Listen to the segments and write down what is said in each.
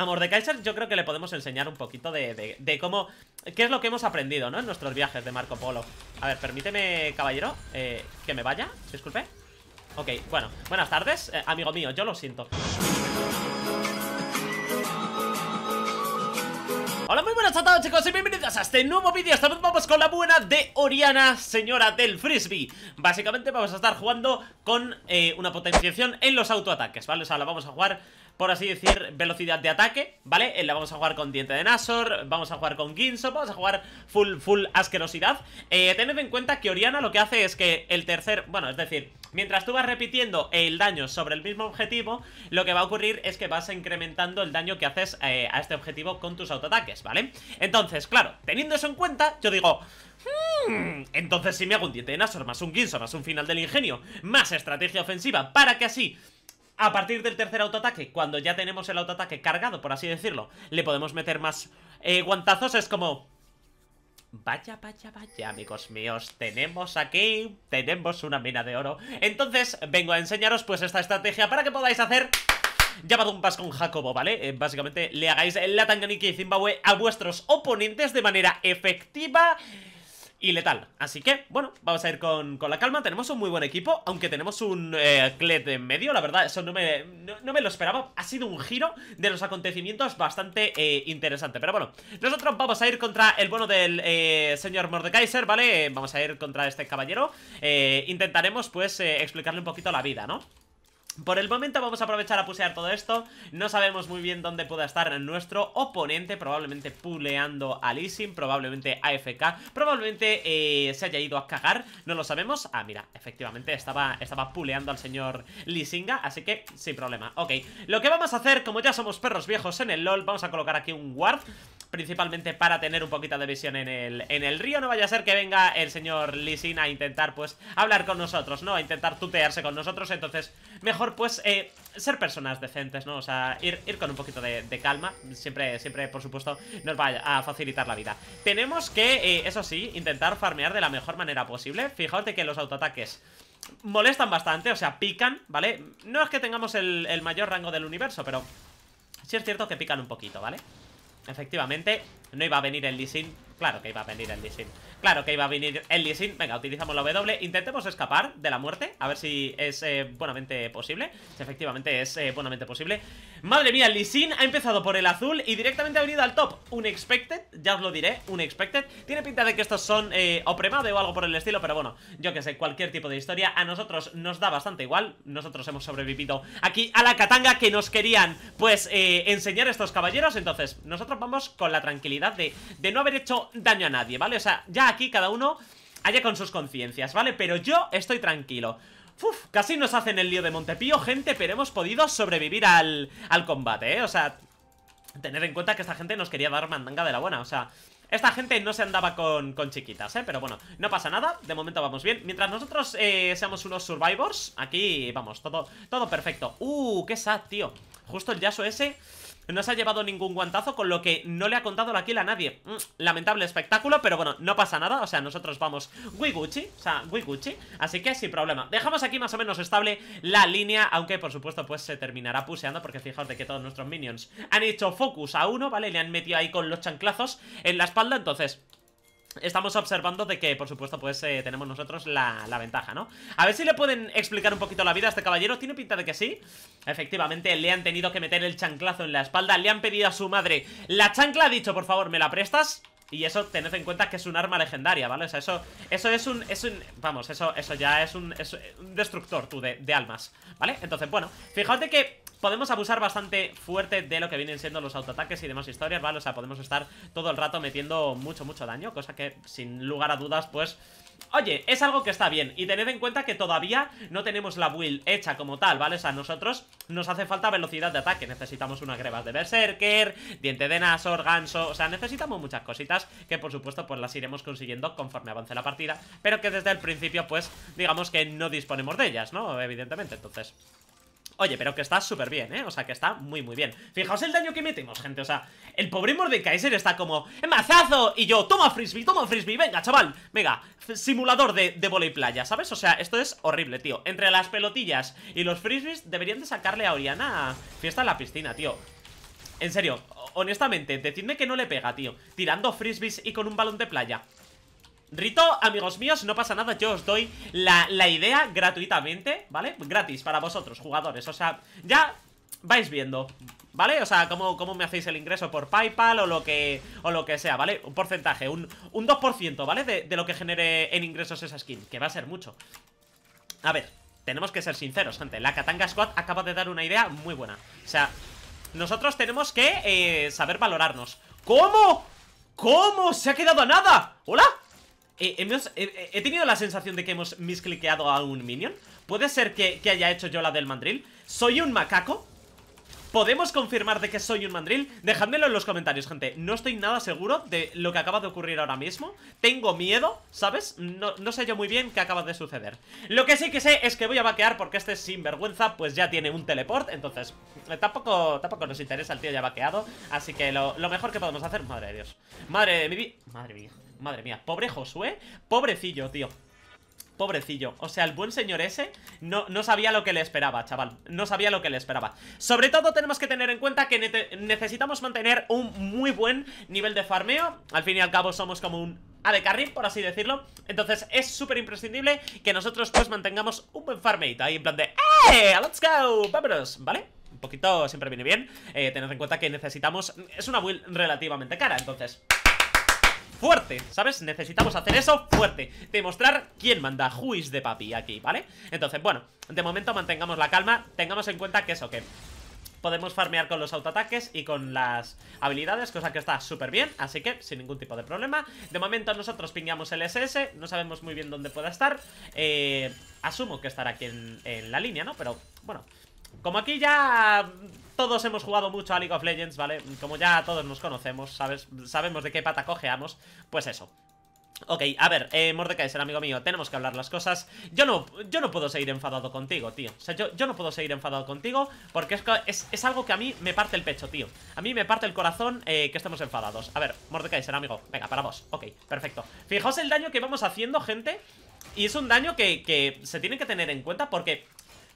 Amor de Kaiser yo creo que le podemos enseñar un poquito de, cómo... ¿Qué es lo que hemos aprendido, no? En nuestros viajes de Marco Polo. A ver, permíteme, caballero, eh, que me vaya, disculpe. Ok, bueno, buenas tardes, eh, amigo mío, yo lo siento. Hola, muy buenas a chicos y bienvenidos a este nuevo vídeo Esta vez vamos con la buena de Oriana, señora del frisbee Básicamente vamos a estar jugando con eh, una potenciación en los autoataques, ¿vale? O sea, vamos a jugar por así decir, velocidad de ataque, ¿vale? la vamos a jugar con Diente de Nasor, vamos a jugar con Ginso, vamos a jugar full, full asquerosidad. Eh, tened en cuenta que Oriana lo que hace es que el tercer, bueno, es decir, mientras tú vas repitiendo el daño sobre el mismo objetivo, lo que va a ocurrir es que vas incrementando el daño que haces eh, a este objetivo con tus autoataques, ¿vale? Entonces, claro, teniendo eso en cuenta, yo digo... Hmm, entonces si me hago un diente de Nasor, más un Ginso, más un final del ingenio, más estrategia ofensiva, para que así a partir del tercer autoataque, cuando ya tenemos el autoataque cargado, por así decirlo, le podemos meter más eh, guantazos. Es como... Vaya, vaya, vaya, amigos míos, tenemos aquí, tenemos una mina de oro. Entonces, vengo a enseñaros pues esta estrategia para que podáis hacer llamado un pas con Jacobo, ¿vale? Eh, básicamente le hagáis la Tanganiki y Zimbabue a vuestros oponentes de manera efectiva y letal Así que, bueno, vamos a ir con, la calma Tenemos un muy buen equipo, aunque tenemos un eh, en medio, la verdad, eso no me, no, me lo esperaba Ha sido un giro de los acontecimientos bastante eh, interesante Pero bueno, nosotros vamos a ir contra el bueno del eh, señor Mordekaiser, ¿vale? Vamos a ir contra este caballero eh, Intentaremos, pues, explicarle un poquito la vida, ¿no? Por el momento vamos a aprovechar a pusear todo esto No sabemos muy bien dónde pueda estar nuestro oponente Probablemente puleando a Leasing, probablemente AFK Probablemente eh, se haya ido a cagar, no lo sabemos Ah, mira, efectivamente estaba, estaba puleando al señor Lisinga Así que sin problema, ok Lo que vamos a hacer, como ya somos perros viejos en el LoL Vamos a colocar aquí un ward principalmente para tener un poquito de visión en el, en el río. No vaya a ser que venga el señor Lisin a intentar, pues, hablar con nosotros, ¿no? A intentar tutearse con nosotros. Entonces, mejor, pues, eh, ser personas decentes, ¿no? O sea, ir, ir con un poquito de, calma. Siempre, siempre, por supuesto, nos va a facilitar la vida. Tenemos que, eh, eso sí, intentar farmear de la mejor manera posible. Fijaos que los autoataques molestan bastante, o sea, pican, ¿vale? No es que tengamos el, mayor rango del universo, pero sí es cierto que pican un poquito, ¿vale? vale Efectivamente, no iba a venir el leasing Claro que iba a venir el Lee Claro que iba a venir el Lee Venga, utilizamos la W. Intentemos escapar de la muerte. A ver si es eh, buenamente posible. Si efectivamente es eh, buenamente posible. Madre mía, el ha empezado por el azul y directamente ha venido al top. Unexpected, ya os lo diré, unexpected. Tiene pinta de que estos son opremado eh, o o algo por el estilo, pero bueno, yo que sé, cualquier tipo de historia. A nosotros nos da bastante igual. Nosotros hemos sobrevivido aquí a la katanga que nos querían, pues, enseñar estos caballeros. Entonces, nosotros vamos con la tranquilidad de, de no haber hecho daño a nadie, ¿vale? O sea, ya aquí cada uno haya con sus conciencias, ¿vale? Pero yo estoy tranquilo Uf, casi nos hacen el lío de Montepío, gente, pero hemos podido sobrevivir al, al combate, ¿eh? O sea, tener en cuenta que esta gente nos quería dar mandanga de la buena, o sea... Esta gente no se andaba con, con chiquitas, ¿eh? Pero bueno, no pasa nada, de momento vamos bien Mientras nosotros eh, seamos unos survivors Aquí, vamos, todo, todo perfecto Uh, qué sad, tío Justo el Yasuo ese no se ha llevado ningún guantazo, con lo que no le ha contado la kill a nadie. Mm, lamentable espectáculo, pero bueno, no pasa nada. O sea, nosotros vamos Wiguchi, o sea, Wiguchi. Así que sin problema. Dejamos aquí más o menos estable la línea, aunque por supuesto pues se terminará puseando, porque fijaos de que todos nuestros minions han hecho focus a uno, ¿vale? Le han metido ahí con los chanclazos en la espalda, entonces Estamos observando de que, por supuesto, pues eh, tenemos nosotros la, ventaja, ¿no? A ver si le pueden explicar un poquito la vida a este caballero Tiene pinta de que sí Efectivamente, le han tenido que meter el chanclazo en la espalda Le han pedido a su madre La chancla ha dicho, por favor, ¿me la prestas? Y eso, tened en cuenta que es un arma legendaria, ¿vale? O sea, eso, eso es un... vamos, eso, eso ya es un, es un destructor, tú, de, de, almas, ¿vale? Entonces, bueno, fíjate que podemos abusar bastante fuerte de lo que vienen siendo los autoataques y demás historias, ¿vale? O sea, podemos estar todo el rato metiendo mucho, mucho daño, cosa que sin lugar a dudas, pues... Oye, es algo que está bien Y tened en cuenta que todavía no tenemos la build hecha como tal, ¿vale? O sea, a nosotros nos hace falta velocidad de ataque Necesitamos unas grebas de Berserker, diente de Naso, ganso O sea, necesitamos muchas cositas que por supuesto pues las iremos consiguiendo conforme avance la partida Pero que desde el principio pues digamos que no disponemos de ellas, ¿no? Evidentemente, entonces... Oye, pero que está súper bien, ¿eh? O sea, que está muy, muy bien. Fijaos el daño que metemos, gente. O sea, el pobre Mordekaiser está como... ¡Mazazo! Y yo, toma frisbee, toma frisbee. Venga, chaval. Venga, simulador de, de volei playa, ¿sabes? O sea, esto es horrible, tío. Entre las pelotillas y los frisbees deberían de sacarle a Oriana fiesta en la piscina, tío. En serio, honestamente, decidme que no le pega, tío Tirando frisbees y con un balón de playa Rito, amigos míos, no pasa nada, yo os doy la, idea gratuitamente, ¿vale? Gratis para vosotros, jugadores, o sea, ya vais viendo ¿Vale? O sea, cómo, cómo me hacéis el ingreso por Paypal o lo que o lo que sea, ¿vale? Un porcentaje, un, 2%, ¿vale? De, lo que genere en ingresos esa skin, que va a ser mucho A ver, tenemos que ser sinceros, gente La Katanga Squad acaba de dar una idea muy buena O sea, nosotros tenemos que eh, saber valorarnos ¿Cómo? ¿Cómo? ¿Se ha quedado nada? ¿Hola? Eh, eh, eh, he tenido la sensación de que hemos miscliqueado a un minion Puede ser que, haya hecho yo la del mandril Soy un macaco ¿Podemos confirmar de que soy un mandril? Dejadmelo en los comentarios, gente No estoy nada seguro de lo que acaba de ocurrir ahora mismo Tengo miedo, ¿sabes? No, sé yo muy bien qué acaba de suceder Lo que sí que sé es que voy a vaquear porque este sinvergüenza pues ya tiene un teleport Entonces, tampoco, tampoco nos interesa el tío ya vaqueado Así que lo, mejor que podemos hacer, madre de Dios Madre de mi vida, madre mía Madre mía, pobre Josué Pobrecillo, tío Pobrecillo, o sea, el buen señor ese no, no, sabía lo que le esperaba, chaval No sabía lo que le esperaba Sobre todo tenemos que tener en cuenta que necesitamos mantener un muy buen nivel de farmeo Al fin y al cabo somos como un a de carril, por así decirlo Entonces es súper imprescindible que nosotros pues mantengamos un buen farmeito Ahí en plan de ¡Eh! ¡Let's go! ¡Vámonos! ¿Vale? Un poquito siempre viene bien eh, Tened en cuenta que necesitamos... Es una build relativamente cara, entonces fuerte, ¿sabes? Necesitamos hacer eso fuerte Demostrar quién manda, juiz de papi aquí, ¿vale? Entonces, bueno, de momento mantengamos la calma Tengamos en cuenta que eso, que podemos farmear con los autoataques y con las habilidades, cosa que está súper bien, así que sin ningún tipo de problema. De momento nosotros pingueamos el SS, no sabemos muy bien dónde pueda estar, eh, asumo que estará aquí en la línea, ¿no? Pero bueno, como aquí ya todos hemos jugado mucho a League of Legends, ¿vale? Como ya todos nos conocemos, ¿sabes? Sabemos de qué pata cojeamos, pues eso Ok, a ver, eh, Mordekaiser, amigo mío, tenemos que hablar las cosas Yo no, yo no puedo seguir enfadado contigo, tío O sea, yo, no puedo seguir enfadado contigo Porque es, algo que a mí me parte el pecho, tío A mí me parte el corazón eh, que estemos enfadados A ver, Mordekaiser, amigo, venga, para vos. Ok, perfecto Fijaos el daño que vamos haciendo, gente Y es un daño que, que se tiene que tener en cuenta porque...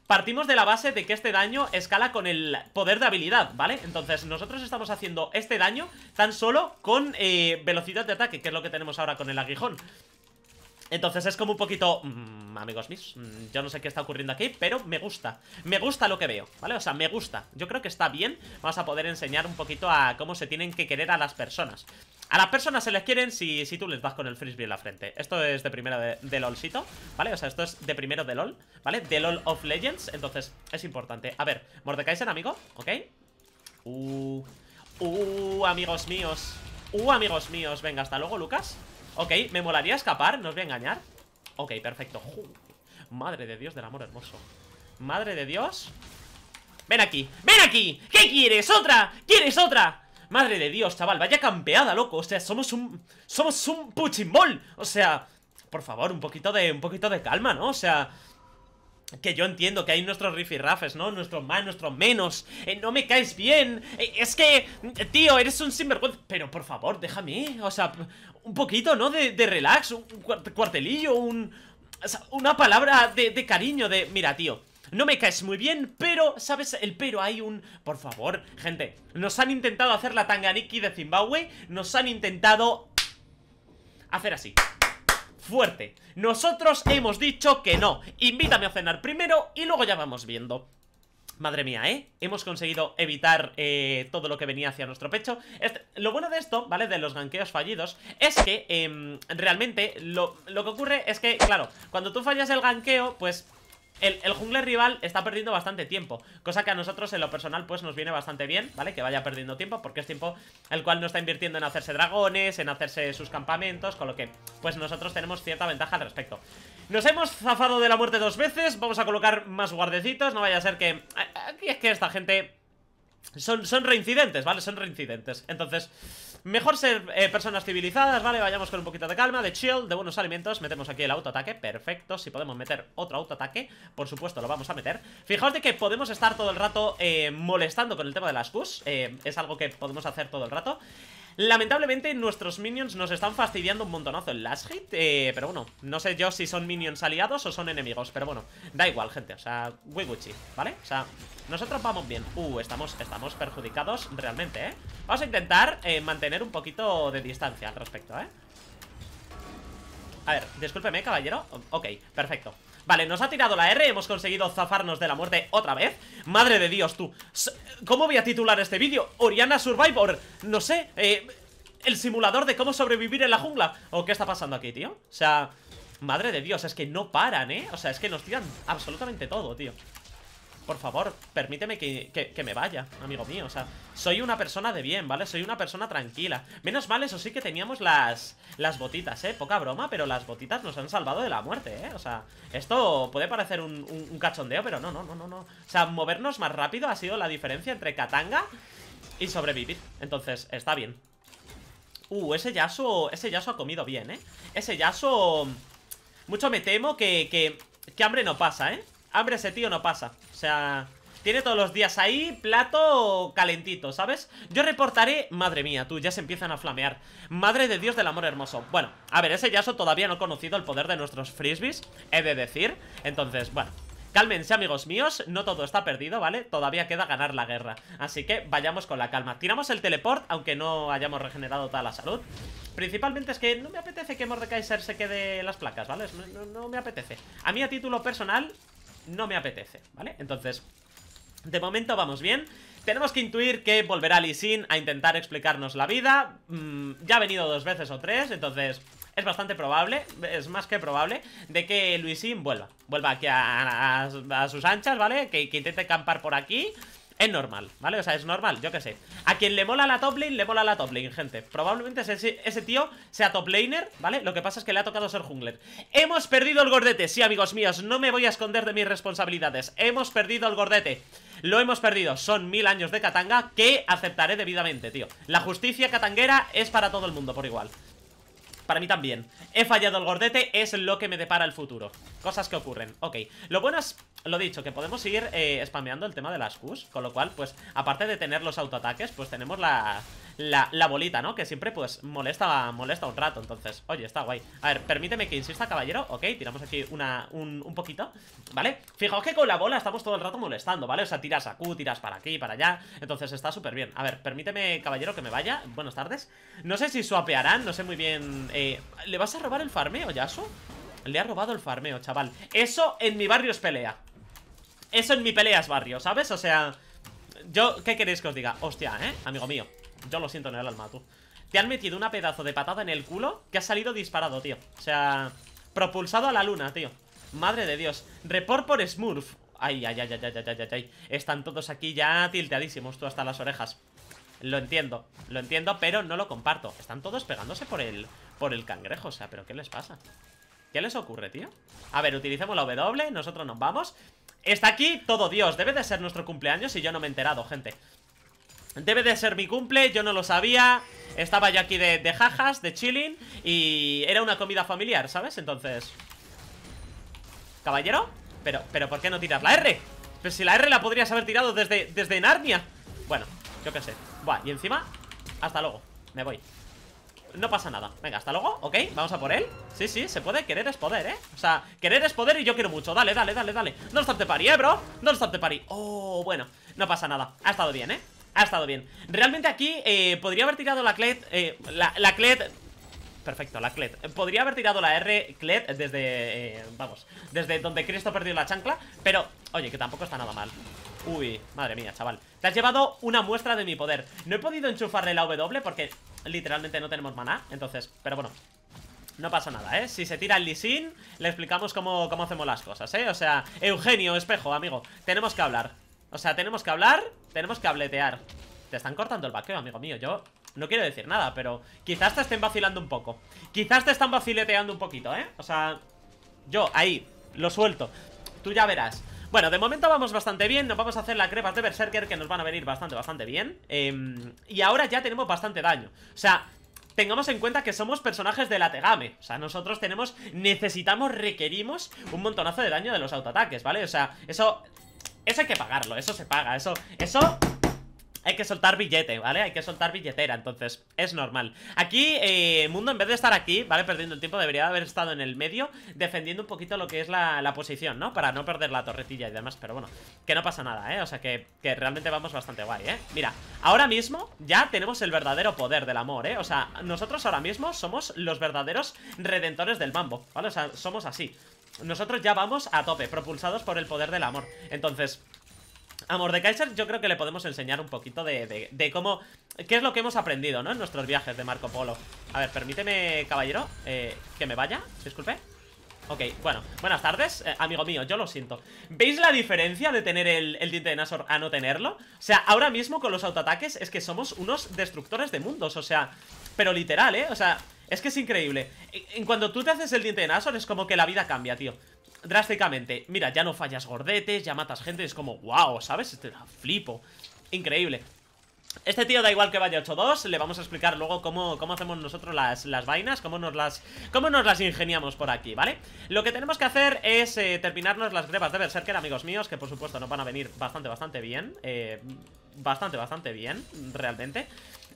Partimos de la base de que este daño escala con el poder de habilidad, ¿vale? Entonces nosotros estamos haciendo este daño tan solo con eh, velocidad de ataque, que es lo que tenemos ahora con el aguijón. Entonces es como un poquito... Mm, amigos míos, mm, yo no sé qué está ocurriendo aquí, pero me gusta. Me gusta lo que veo, ¿vale? O sea, me gusta. Yo creo que está bien. Vamos a poder enseñar un poquito a cómo se tienen que querer a las personas. A las personas se les quieren si, tú les vas con el frisbee en la frente Esto es de primero de, de, LOLcito, ¿vale? O sea, esto es de primero de LOL, ¿vale? De LOL of Legends, entonces es importante A ver, Mordekaiser, amigo, ¿ok? Uh, uh, amigos míos Uh, amigos míos, venga, hasta luego, Lucas Ok, me molaría escapar, no os voy a engañar Ok, perfecto Madre de Dios del amor hermoso Madre de Dios Ven aquí, ven aquí ¿Qué quieres? ¿Otra? ¿Quieres otra? Madre de Dios, chaval, vaya campeada, loco. O sea, somos un. Somos un puchimbol. O sea, por favor, un poquito de. Un poquito de calma, ¿no? O sea. Que yo entiendo que hay nuestros rifirrafes, ¿no? Nuestros más, nuestros menos. Eh, no me caes bien. Eh, es que, tío, eres un sinvergüenza. Pero por favor, déjame. O sea, un poquito, ¿no? De, relax, un cuartelillo, un. una palabra de, de cariño, de. Mira, tío no me caes muy bien, pero, ¿sabes? El pero hay un... Por favor, gente, nos han intentado hacer la Tanganiki de Zimbabue, nos han intentado hacer así fuerte. Nosotros hemos dicho que no. Invítame a cenar primero y luego ya vamos viendo. Madre mía, ¿eh? Hemos conseguido evitar eh, todo lo que venía hacia nuestro pecho este, Lo bueno de esto, ¿vale? De los ganqueos fallidos Es que, em, realmente, lo, lo, que ocurre es que, claro Cuando tú fallas el ganqueo, pues el, el jungler rival está perdiendo bastante tiempo Cosa que a nosotros en lo personal pues nos viene bastante bien, ¿vale? Que vaya perdiendo tiempo porque es tiempo el cual no está invirtiendo en hacerse dragones, en hacerse sus campamentos Con lo que pues nosotros tenemos cierta ventaja al respecto Nos hemos zafado de la muerte dos veces, vamos a colocar más guardecitos No vaya a ser que... Aquí es que esta gente... Son, son reincidentes, ¿vale? Son reincidentes Entonces... Mejor ser eh, personas civilizadas, ¿vale? Vayamos con un poquito de calma, de chill, de buenos alimentos Metemos aquí el autoataque, perfecto Si podemos meter otro autoataque, por supuesto lo vamos a meter Fijaos de que podemos estar todo el rato eh, molestando con el tema de las cus, eh, Es algo que podemos hacer todo el rato Lamentablemente nuestros minions nos están fastidiando un montonazo en last hit eh, Pero bueno, no sé yo si son minions aliados o son enemigos Pero bueno, da igual gente, o sea, Wiguchi, ¿vale? O sea, nosotros vamos bien Uh, estamos, estamos perjudicados realmente, ¿eh? Vamos a intentar eh, mantener un poquito de distancia al respecto, ¿eh? A ver, discúlpeme, caballero Ok, perfecto Vale, nos ha tirado la R, hemos conseguido zafarnos de la muerte otra vez Madre de Dios, tú ¿Cómo voy a titular este vídeo? Oriana Survivor, no sé, eh, el simulador de cómo sobrevivir en la jungla ¿O qué está pasando aquí, tío? O sea, madre de Dios, es que no paran, ¿eh? O sea, es que nos tiran absolutamente todo, tío por favor, permíteme que, me vaya, amigo mío. O sea, soy una persona de bien, ¿vale? Soy una persona tranquila. Menos mal, eso sí que teníamos las, las botitas, ¿eh? Poca broma, pero las botitas nos han salvado de la muerte, ¿eh? O sea, esto puede parecer un, un, cachondeo, pero no, no, no, no, no. O sea, movernos más rápido ha sido la diferencia entre Katanga y sobrevivir. Entonces, está bien. Uh, ese yaso ese yaso ha comido bien, ¿eh? Ese yaso Mucho me temo que, que, que hambre no pasa, ¿eh? Hambre ese tío no pasa. O sea, tiene todos los días ahí plato calentito, ¿sabes? Yo reportaré... Madre mía, tú, ya se empiezan a flamear. Madre de Dios del amor hermoso. Bueno, a ver, ese yaso todavía no ha conocido el poder de nuestros frisbees, he de decir. Entonces, bueno... Cálmense amigos míos, no todo está perdido, ¿vale? Todavía queda ganar la guerra Así que vayamos con la calma Tiramos el teleport, aunque no hayamos regenerado toda la salud Principalmente es que no me apetece que Mordekaiser se quede las placas, ¿vale? no me apetece A mí a título personal no me apetece, ¿vale? Entonces, de momento vamos bien. Tenemos que intuir que volverá Lee a intentar explicarnos la vida. Mm, ya ha venido dos veces o tres, entonces es bastante probable, es más que probable, de que Luisín vuelva. Vuelva aquí a, sus anchas, ¿vale? Que, que, intente campar por aquí es normal, ¿vale? O sea, es normal, yo qué sé A quien le mola la top lane, le mola la top lane, gente Probablemente ese, ese, tío sea top laner, ¿vale? Lo que pasa es que le ha tocado ser jungler Hemos perdido el gordete, sí, amigos míos No me voy a esconder de mis responsabilidades Hemos perdido el gordete Lo hemos perdido, son mil años de Katanga Que aceptaré debidamente, tío La justicia katanguera es para todo el mundo por igual para mí también He fallado el gordete, es lo que me depara el futuro Cosas que ocurren, ok Lo bueno es, lo dicho, que podemos ir eh, spameando el tema de las Qs Con lo cual, pues, aparte de tener los autoataques Pues tenemos la la, bolita, ¿no? Que siempre, pues, molesta, molesta un rato Entonces, oye, está guay A ver, permíteme que insista, caballero Ok, tiramos aquí una, un, poquito ¿Vale? Fijaos que con la bola estamos todo el rato molestando, ¿vale? O sea, tiras a Q, tiras para aquí, para allá Entonces está súper bien A ver, permíteme, caballero, que me vaya Buenas tardes No sé si suapearán no sé muy bien eh, ¿Le vas a robar el farmeo, Yasu? Le ha robado el farmeo, chaval Eso en mi barrio es pelea Eso en mi pelea es barrio, ¿sabes? O sea... Yo, ¿qué queréis que os diga? Hostia, ¿eh? Amigo mío yo lo siento en el alma, tú. Te han metido una pedazo de patada en el culo que ha salido disparado, tío. O sea, propulsado a la luna, tío. Madre de Dios. Report por Smurf. Ay, ay, ay, ay, ay, ay, ay, ay. Están todos aquí ya tilteadísimos, tú, hasta las orejas. Lo entiendo, lo entiendo, pero no lo comparto. Están todos pegándose por el, por el cangrejo, o sea, pero ¿qué les pasa? ¿Qué les ocurre, tío? A ver, utilicemos la W, nosotros nos vamos. Está aquí todo Dios, debe de ser nuestro cumpleaños y yo no me he enterado, gente. Debe de ser mi cumple, yo no lo sabía Estaba yo aquí de, jajas, de chilling Y era una comida familiar, ¿sabes? Entonces... ¿Caballero? Pero, pero ¿por qué no tiras la R? Pues si la R la podrías haber tirado desde, desde Narnia Bueno, yo qué sé Buah, y encima, hasta luego Me voy no pasa nada Venga, hasta luego, ok, vamos a por él Sí, sí, se puede, querer es poder, eh O sea, querer es poder y yo quiero mucho Dale, dale, dale, dale No stop de party, eh, bro No lo de pari Oh, bueno, no pasa nada Ha estado bien, eh ha estado bien Realmente aquí eh, podría haber tirado la Clet eh, la, la Perfecto, la Clet Podría haber tirado la R Clet desde, eh, vamos Desde donde Cristo perdió la chancla Pero, oye, que tampoco está nada mal Uy, madre mía, chaval Te has llevado una muestra de mi poder No he podido enchufarle la W porque literalmente no tenemos maná Entonces, pero bueno no pasa nada, ¿eh? Si se tira el Lisin, le explicamos cómo, cómo hacemos las cosas, ¿eh? O sea, Eugenio, espejo, amigo, tenemos que hablar o sea, tenemos que hablar, tenemos que habletear Te están cortando el vaqueo, amigo mío Yo no quiero decir nada, pero quizás te estén vacilando un poco Quizás te están vacileteando un poquito, ¿eh? O sea, yo ahí, lo suelto Tú ya verás bueno, de momento vamos bastante bien, nos vamos a hacer las crepas de Berserker que nos van a venir bastante, bastante bien em, Y ahora ya tenemos bastante daño O sea, tengamos en cuenta que somos personajes de la Tegame O sea, nosotros tenemos, necesitamos, requerimos un montonazo de daño de los autoataques, ¿vale? O sea, eso eso hay que pagarlo, eso se paga, eso... Eso... Hay que soltar billete, ¿vale? Hay que soltar billetera, entonces es normal Aquí, eh, Mundo, en vez de estar aquí, ¿vale? Perdiendo el tiempo, debería haber estado en el medio Defendiendo un poquito lo que es la, posición, ¿no? Para no perder la torretilla y demás, pero bueno Que no pasa nada, ¿eh? O sea, que, que, realmente vamos bastante guay, ¿eh? Mira, ahora mismo ya tenemos el verdadero poder del amor, ¿eh? O sea, nosotros ahora mismo somos los verdaderos redentores del mambo, ¿vale? O sea, somos así nosotros ya vamos a tope, propulsados por el poder del amor. Entonces, Amor de Kaiser yo creo que le podemos enseñar un poquito de, cómo... ¿Qué es lo que hemos aprendido, no? En nuestros viajes de Marco Polo A ver, permíteme, caballero eh, Que me vaya, disculpe Ok, bueno, buenas tardes, eh, amigo mío, yo lo siento ¿Veis la diferencia de tener el, el diente de Nasor a no tenerlo? O sea, ahora mismo con los autoataques es que somos unos destructores de mundos O sea, pero literal, ¿eh? O sea, es que es increíble. En cuando tú te haces el diente de Nasor es como que la vida cambia, tío. Drásticamente. Mira, ya no fallas gordetes, ya matas gente. Es como, wow, ¿sabes? Te este flipo. Increíble. Este tío da igual que vaya 8-2, le vamos a explicar luego cómo, cómo hacemos nosotros las, las, vainas, cómo nos las, cómo nos las ingeniamos por aquí, ¿vale? Lo que tenemos que hacer es eh, terminarnos las grebas de Berserker, amigos míos, que por supuesto nos van a venir bastante, bastante bien, eh, bastante, bastante bien, realmente.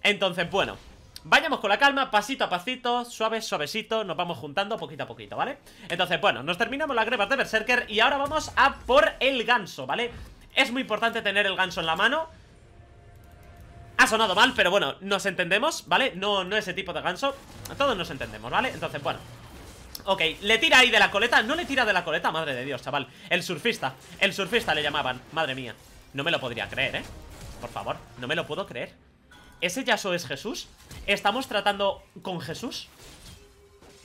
Entonces, bueno, Vayamos con la calma, pasito a pasito, suave, suavecito, nos vamos juntando poquito a poquito, ¿vale? Entonces, bueno, nos terminamos las grebas de Berserker y ahora vamos a por el ganso, ¿vale? Es muy importante tener el ganso en la mano Ha sonado mal, pero bueno, nos entendemos, ¿vale? No, no ese tipo de ganso Todos nos entendemos, ¿vale? Entonces, bueno Ok, le tira ahí de la coleta No le tira de la coleta, madre de Dios, chaval El surfista, el surfista le llamaban, madre mía No me lo podría creer, ¿eh? Por favor, no me lo puedo creer ¿Ese Yasuo es Jesús? ¿Estamos tratando con Jesús?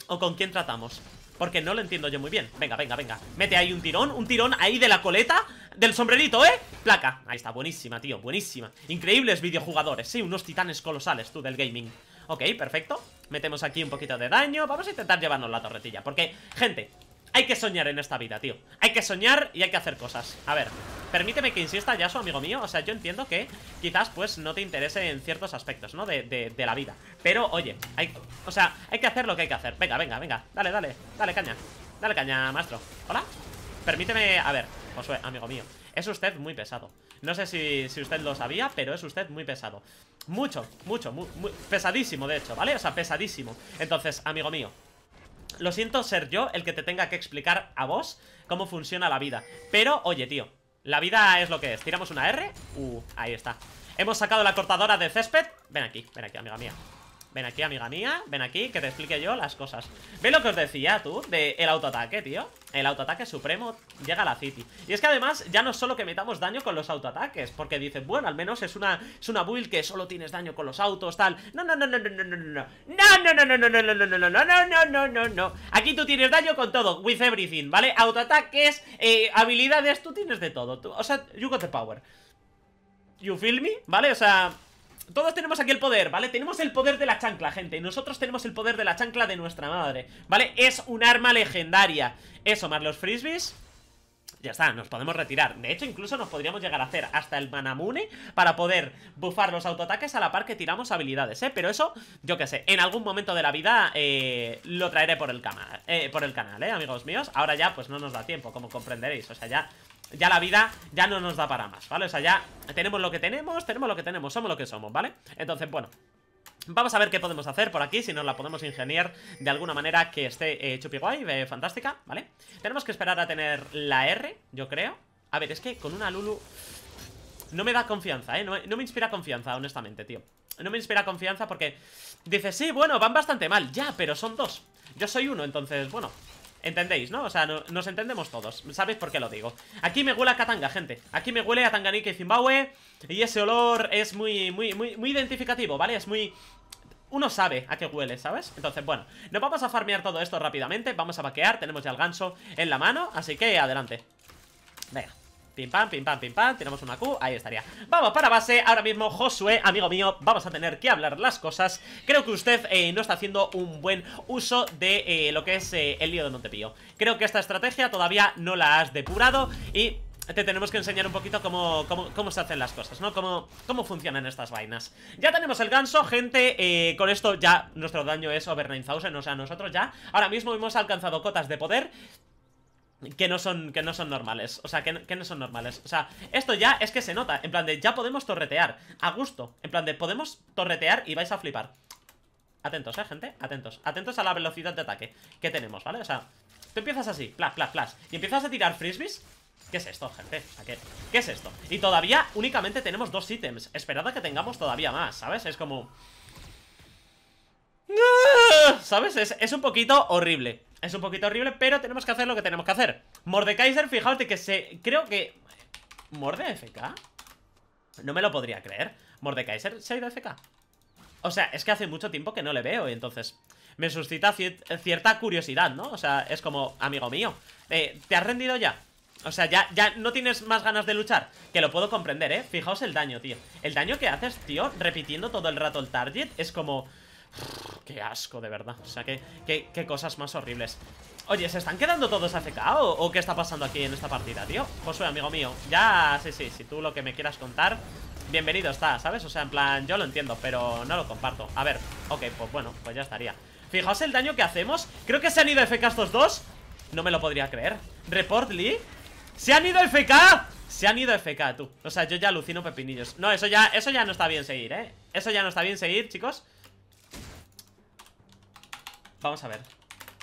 ¿O con quién tratamos? Porque no lo entiendo yo muy bien Venga, venga, venga Mete ahí un tirón Un tirón ahí de la coleta Del sombrerito, ¿eh? Placa Ahí está, buenísima, tío Buenísima Increíbles videojugadores Sí, unos titanes colosales, tú, del gaming Ok, perfecto Metemos aquí un poquito de daño Vamos a intentar llevarnos la torretilla Porque, gente hay que soñar en esta vida, tío Hay que soñar y hay que hacer cosas A ver, permíteme que insista, ya su amigo mío O sea, yo entiendo que quizás, pues, no te interese en ciertos aspectos, ¿no? De, de, de la vida Pero, oye, hay, o sea, hay que hacer lo que hay que hacer Venga, venga, venga, dale, dale, dale caña Dale caña, maestro ¿Hola? Permíteme, a ver, Josué, amigo mío Es usted muy pesado No sé si, si usted lo sabía, pero es usted muy pesado Mucho, mucho, muy, pesadísimo, de hecho, ¿vale? O sea, pesadísimo Entonces, amigo mío lo siento ser yo el que te tenga que explicar a vos cómo funciona la vida. Pero, oye, tío, la vida es lo que es. Tiramos una R. Uh, ahí está. Hemos sacado la cortadora de césped. Ven aquí, ven aquí, amiga mía. Ven aquí, amiga mía, ven aquí, que te explique yo las cosas Ve lo que os decía, tú, de el autoataque, tío El autoataque supremo llega a la City Y es que además, ya no es solo que metamos daño con los autoataques Porque dices, bueno, al menos es una, es una build que solo tienes daño con los autos, tal No, no, no, no, no, no, no, no No, no, no, no, no, no, no, no, no, no, no, no, no, no Aquí tú tienes daño con todo, with everything, ¿vale? Autoataques, eh, habilidades, tú tienes de todo tú, O sea, you got the power You feel me, ¿vale? O sea, todos tenemos aquí el poder, ¿vale? Tenemos el poder de la chancla, gente Nosotros tenemos el poder de la chancla de nuestra madre ¿Vale? Es un arma legendaria Eso, más los frisbees ya está, nos podemos retirar De hecho, incluso nos podríamos llegar a hacer hasta el Manamune Para poder bufar los autoataques a la par que tiramos habilidades, ¿eh? Pero eso, yo qué sé, en algún momento de la vida eh, Lo traeré por el, canal, eh, por el canal, ¿eh? Amigos míos, ahora ya pues no nos da tiempo, como comprenderéis O sea, ya ya la vida ya no nos da para más, ¿vale? O sea, ya tenemos lo que tenemos, tenemos lo que tenemos, somos lo que somos, ¿vale? Entonces, bueno, Vamos a ver qué podemos hacer por aquí, si nos la podemos ingeniar de alguna manera que esté eh, chupi eh, fantástica, ¿vale? Tenemos que esperar a tener la R, yo creo. A ver, es que con una Lulu no me da confianza, ¿eh? No, me inspira confianza, honestamente, tío. No me inspira confianza porque Dice, sí, bueno, van bastante mal, ya, pero son dos. Yo soy uno, entonces, bueno, ¿Entendéis, no? O sea, nos entendemos todos Sabéis por qué lo digo Aquí me huele a Katanga, gente Aquí me huele a Tanganyika y Zimbabue Y ese olor es muy, muy, muy, muy identificativo, ¿vale? Es muy... Uno sabe a qué huele, ¿sabes? Entonces, bueno Nos vamos a farmear todo esto rápidamente Vamos a vaquear Tenemos ya el ganso en la mano Así que adelante Venga Pim pam, pim pam, pim pam, tenemos una Q, ahí estaría Vamos para base, ahora mismo Josué, amigo mío, vamos a tener que hablar las cosas Creo que usted eh, no está haciendo un buen uso de eh, lo que es eh, el lío de Montepío Creo que esta estrategia todavía no la has depurado y te tenemos que enseñar un poquito cómo, cómo, se hacen las cosas, ¿no? Cómo, cómo funcionan estas vainas. Ya tenemos el ganso, gente, con esto ya nuestro daño es over 9000, o sea, nosotros ya ahora mismo hemos alcanzado cotas de poder que no son que no son normales, o sea, que no, son normales. O sea, esto ya es que se nota, en plan de ya podemos torretear a gusto, en plan de podemos torretear y vais a flipar. Atentos, eh, gente, atentos, atentos a la velocidad de ataque que tenemos, ¿vale? O sea, tú empiezas así, plas, plas, plas, y empiezas a tirar frisbees ¿Qué es esto, gente? ¿qué, es esto? Y todavía únicamente tenemos dos ítems Esperad a que tengamos todavía más, ¿sabes? Es como... ¡Ah! ¿Sabes? Es, es un poquito horrible es un poquito horrible, pero tenemos que hacer lo que tenemos que hacer Mordekaiser, fijaos que se... Creo que... ¿Morde FK? No me lo podría creer Mordekaiser se ha ido FK. O sea, es que hace mucho tiempo que no le veo Y entonces me suscita cierta curiosidad, ¿no? O sea, es como, amigo mío eh, ¿Te has rendido ya? O sea, ya, ya no tienes más ganas de luchar Que lo puedo comprender, ¿eh? Fijaos el daño, tío El daño que haces, tío, repitiendo todo el rato el target Es como... Qué asco, de verdad. O sea, que qué, cosas más horribles. Oye, ¿se están quedando todos AFK o, qué está pasando aquí en esta partida, tío? Josué, amigo mío, ya, sí, sí, si tú lo que me quieras contar, bienvenido está, ¿sabes? O sea, en plan, yo lo entiendo, pero no lo comparto A ver, ok, pues bueno, pues ya estaría Fijaos el daño que hacemos Creo que se han ido FK estos dos No me lo podría creer Report Lee ¡Se han ido FK! Se han ido FK, tú O sea, yo ya alucino pepinillos No, eso ya, eso ya no está bien seguir, ¿eh? Eso ya no está bien seguir, chicos Vamos a ver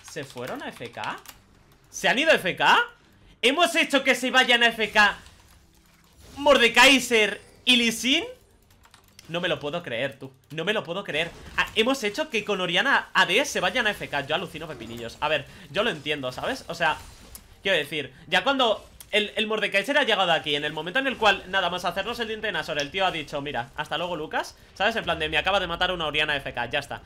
¿Se fueron a FK? ¿Se han ido a FK? ¿Hemos hecho que se vayan a FK Mordekaiser y Lisin? No me lo puedo creer, tú No me lo puedo creer ah, Hemos hecho que con Oriana AD se vayan a FK Yo alucino pepinillos A ver, yo lo entiendo, ¿sabes? O sea, quiero decir Ya cuando el, Mordecaiser Mordekaiser ha llegado aquí En el momento en el cual, nada más hacernos el diente de El tío ha dicho, mira, hasta luego Lucas ¿Sabes? En plan de, me acaba de matar una Oriana FK Ya está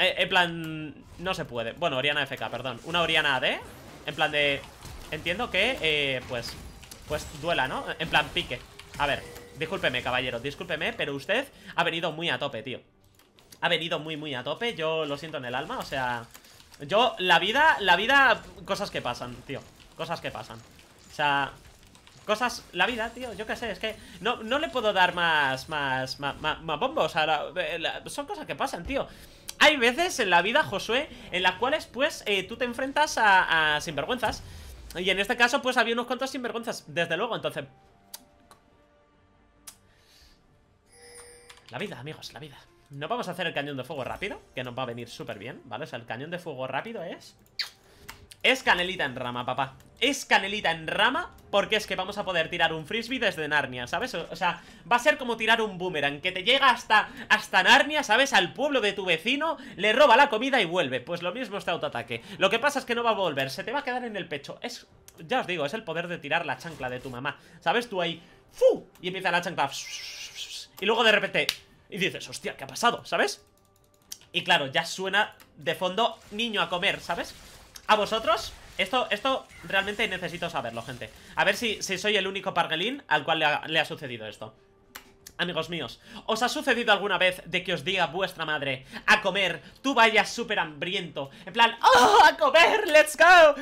eh, en plan, no se puede Bueno, Oriana FK, perdón Una Oriana AD En plan de... Entiendo que, eh, pues... Pues duela, ¿no? En plan, pique A ver, discúlpeme, caballero Discúlpeme, pero usted ha venido muy a tope, tío Ha venido muy, muy a tope Yo lo siento en el alma, o sea... Yo, la vida, la vida... Cosas que pasan, tío Cosas que pasan O sea... Cosas, la vida, tío, yo qué sé, es que no, no le puedo dar más, más, más, más, bombos, son cosas que pasan, tío. Hay veces en la vida, Josué, en las cuales pues eh, tú te enfrentas a, a sinvergüenzas. Y en este caso pues había unos cuantos sinvergüenzas, desde luego, entonces... La vida, amigos, la vida. No vamos a hacer el cañón de fuego rápido, que nos va a venir súper bien, ¿vale? O sea, el cañón de fuego rápido es... Es canelita en rama, papá Es canelita en rama porque es que vamos a poder tirar un frisbee desde Narnia, ¿sabes? O, sea, va a ser como tirar un boomerang Que te llega hasta, hasta Narnia, ¿sabes? Al pueblo de tu vecino, le roba la comida y vuelve Pues lo mismo este autoataque Lo que pasa es que no va a volver, se te va a quedar en el pecho Es, ya os digo, es el poder de tirar la chancla de tu mamá ¿Sabes? Tú ahí, ¡fu! Y empieza la chancla Y luego de repente, y dices, hostia, ¿qué ha pasado? ¿Sabes? Y claro, ya suena de fondo niño a comer, ¿sabes? a vosotros. Esto, esto realmente necesito saberlo, gente. A ver si, soy el único pargelín al cual le ha, sucedido esto. Amigos míos, ¿os ha sucedido alguna vez de que os diga vuestra madre a comer, tú vayas súper hambriento, en plan, ¡oh, a comer, let's go!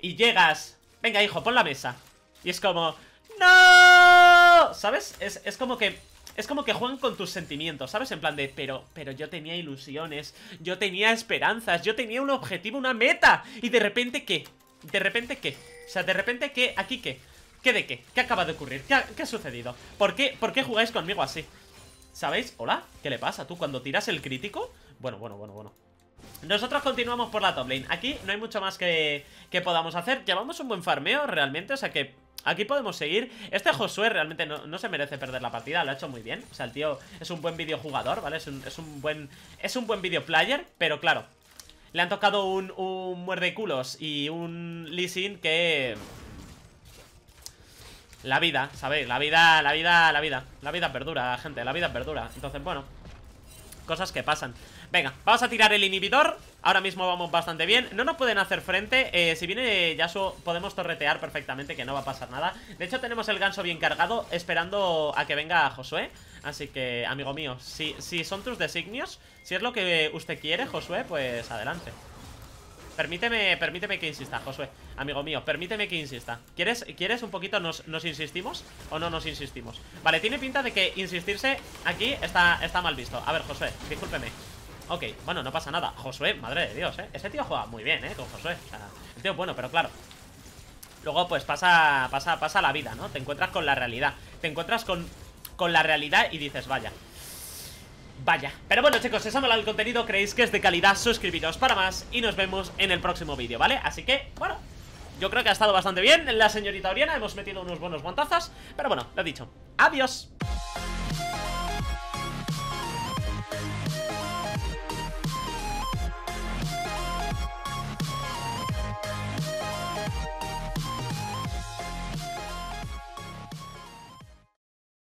Y llegas, venga hijo, pon la mesa. Y es como, ¡no! ¿Sabes? Es, es como que es como que juegan con tus sentimientos, ¿sabes? En plan de, pero, pero yo tenía ilusiones, yo tenía esperanzas, yo tenía un objetivo, una meta. Y de repente, ¿qué? ¿De repente qué? O sea, de repente qué, aquí qué. ¿Qué de qué? ¿Qué acaba de ocurrir? ¿Qué ha, sucedido? ¿Por qué, ¿Por qué jugáis conmigo así? ¿Sabéis? ¿Hola? ¿Qué le pasa? ¿Tú cuando tiras el crítico? Bueno, bueno, bueno, bueno. Nosotros continuamos por la top lane Aquí no hay mucho más que, que podamos hacer Llevamos un buen farmeo realmente O sea que Aquí podemos seguir Este Josué realmente no, se merece perder la partida Lo ha hecho muy bien O sea, el tío es un buen videojugador, ¿vale? Es un, buen es un buen videoplayer Pero claro Le han tocado un, un muerdeculos y un leasing que... La vida, ¿sabéis? La vida, la vida, la vida La vida es verdura, gente La vida es verdura Entonces, bueno Cosas que pasan Venga, vamos a tirar el inhibidor Ahora mismo vamos bastante bien No nos pueden hacer frente eh, Si viene Yasuo podemos torretear perfectamente Que no va a pasar nada De hecho tenemos el ganso bien cargado Esperando a que venga Josué Así que, amigo mío, si, si son tus designios Si es lo que usted quiere, Josué Pues adelante Permíteme, permíteme que insista, Josué Amigo mío, permíteme que insista ¿Quieres, quieres un poquito nos, insistimos? ¿O no nos insistimos? Vale, tiene pinta de que insistirse aquí está, está mal visto A ver, Josué, discúlpeme Ok, bueno, no pasa nada Josué, madre de Dios, ¿eh? Ese tío juega muy bien, ¿eh? Con Josué O sea, tío bueno, pero claro Luego, pues, pasa, pasa, pasa la vida, ¿no? Te encuentras con la realidad Te encuentras con, la realidad y dices, vaya Vaya Pero bueno, chicos, si os ha molado el contenido Creéis que es de calidad Suscribiros para más Y nos vemos en el próximo vídeo, ¿vale? Así que, bueno yo creo que ha estado bastante bien La señorita Oriana, hemos metido unos buenos guantazos Pero bueno, lo dicho, adiós